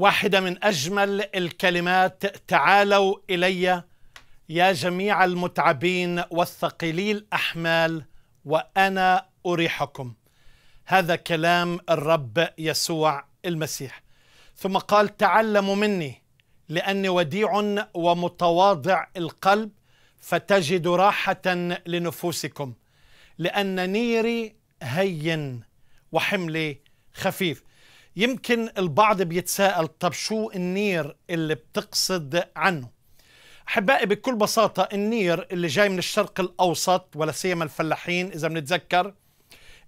واحدة من أجمل الكلمات تعالوا إلي يا جميع المتعبين والثقيلي الأحمال وأنا أريحكم هذا كلام الرب يسوع المسيح ثم قال تعلموا مني لأني وديع ومتواضع القلب فتجد راحة لنفوسكم لأن نيري هين وحملي خفيف يمكن البعض بيتساءل طب شو النير اللي بتقصد عنه احبائي بكل بساطه النير اللي جاي من الشرق الاوسط ولا سيما الفلاحين اذا بنتذكر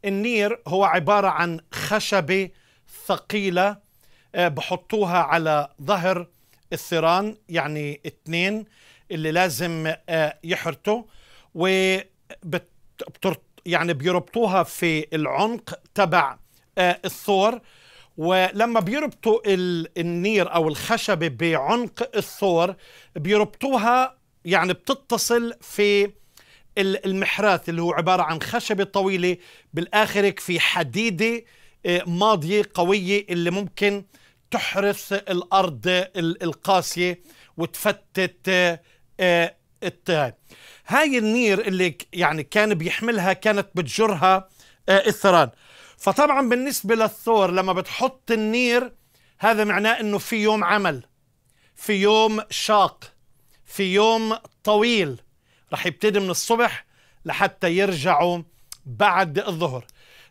النير هو عباره عن خشبه ثقيله آه، بحطوها على ظهر الثيران يعني اثنين اللي لازم آه، يحرتوا و يعني بيربطوها في العنق تبع آه، الثور ولما بيربطوا النير او الخشبه بعنق الثور بيربطوها يعني بتتصل في المحراث اللي هو عباره عن خشبه طويله بالاخر في حديده آه، ماضيه قويه اللي ممكن تحرث الارض القاسيه وتفتت آه، آه، التاي هاي النير اللي يعني كان بيحملها كانت بتجرها الثران فطبعا بالنسبة للثور لما بتحط النير هذا معناه انه في يوم عمل في يوم شاق في يوم طويل رح يبتدي من الصبح لحتى يرجعوا بعد الظهر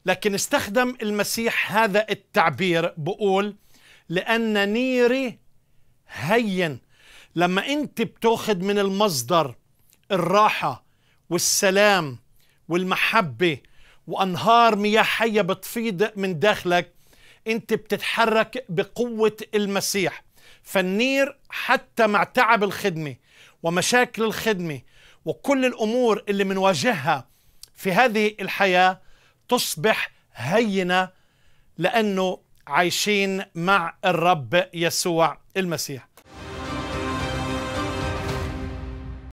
لكن استخدم المسيح هذا التعبير بقول لأن نيري هين لما أنت بتاخد من المصدر الراحة والسلام والمحبة وأنهار مياه حية بتفيض من داخلك أنت بتتحرك بقوة المسيح فالنير حتى مع تعب الخدمة ومشاكل الخدمة وكل الأمور اللي منواجهها في هذه الحياة تصبح هينة لأنه عايشين مع الرب يسوع المسيح